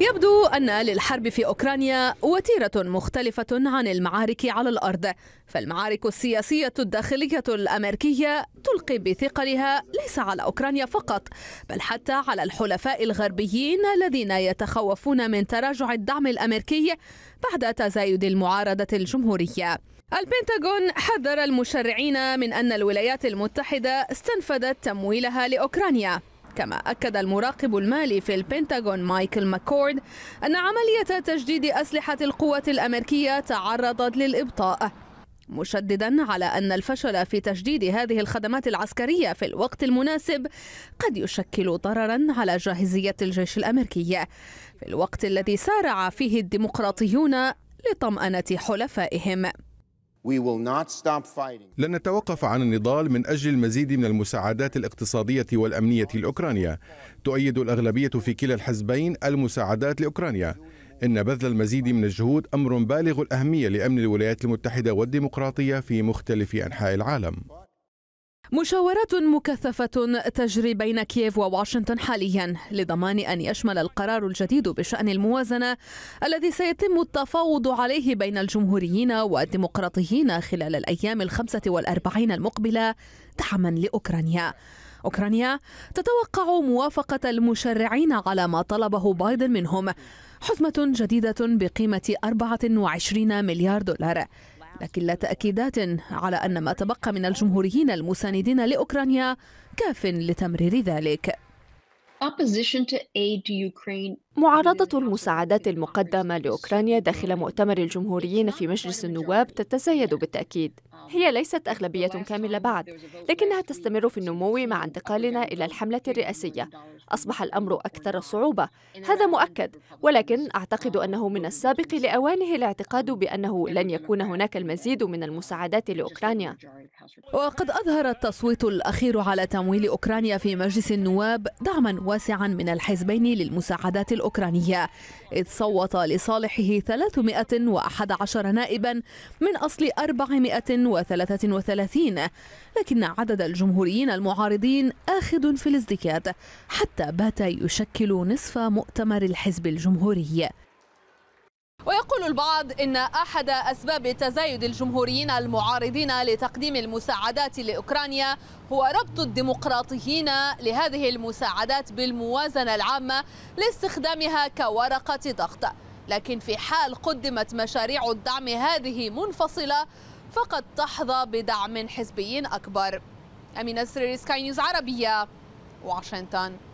يبدو أن للحرب في أوكرانيا وتيرة مختلفة عن المعارك على الأرض فالمعارك السياسية الداخلية الأمريكية تلقي بثقلها ليس على أوكرانيا فقط بل حتى على الحلفاء الغربيين الذين يتخوفون من تراجع الدعم الأمريكي بعد تزايد المعارضة الجمهورية البنتاغون حذر المشرعين من أن الولايات المتحدة استنفذت تمويلها لأوكرانيا كما أكد المراقب المالي في البنتاغون مايكل ماكورد أن عملية تجديد أسلحة القوات الأمريكية تعرضت للإبطاء مشددا على أن الفشل في تجديد هذه الخدمات العسكرية في الوقت المناسب قد يشكل ضررا على جاهزية الجيش الأمريكي في الوقت الذي سارع فيه الديمقراطيون لطمأنة حلفائهم لن نتوقف عن النضال من أجل المزيد من المساعدات الاقتصادية والأمنية لأوكرانيا تؤيد الأغلبية في كلا الحزبين المساعدات لأوكرانيا إن بذل المزيد من الجهود أمر بالغ الأهمية لأمن الولايات المتحدة والديمقراطية في مختلف أنحاء العالم مشاورات مكثفة تجري بين كييف وواشنطن حاليا لضمان أن يشمل القرار الجديد بشأن الموازنة الذي سيتم التفاوض عليه بين الجمهوريين والديمقراطيين خلال الأيام الخمسة والأربعين المقبلة دعما لأوكرانيا أوكرانيا تتوقع موافقة المشرعين على ما طلبه بايدن منهم حزمة جديدة بقيمة 24 مليار دولار لكن لا تأكيدات على أن ما تبقى من الجمهوريين المساندين لأوكرانيا كاف لتمرير ذلك معارضة المساعدات المقدمة لأوكرانيا داخل مؤتمر الجمهوريين في مجلس النواب تتزايد بالتأكيد هي ليست أغلبية كاملة بعد لكنها تستمر في النمو مع انتقالنا إلى الحملة الرئاسية أصبح الأمر أكثر صعوبة هذا مؤكد ولكن أعتقد أنه من السابق لأوانه الاعتقاد بأنه لن يكون هناك المزيد من المساعدات لأوكرانيا وقد أظهر التصويت الأخير على تمويل أوكرانيا في مجلس النواب دعما واسعا من الحزبين للمساعدات الأوكرانية إذ صوت لصالحه 311 نائبا من أصل 433 لكن عدد الجمهوريين المعارضين آخذ في الازدياد حتى حتى بات يشكل نصف مؤتمر الحزب الجمهوري ويقول البعض ان احد اسباب تزايد الجمهوريين المعارضين لتقديم المساعدات لاوكرانيا هو ربط الديمقراطيين لهذه المساعدات بالموازنه العامه لاستخدامها كورقه ضغط لكن في حال قدمت مشاريع الدعم هذه منفصله فقد تحظى بدعم حزبي اكبر أمين السريري سكاي نيوز عربيه واشنطن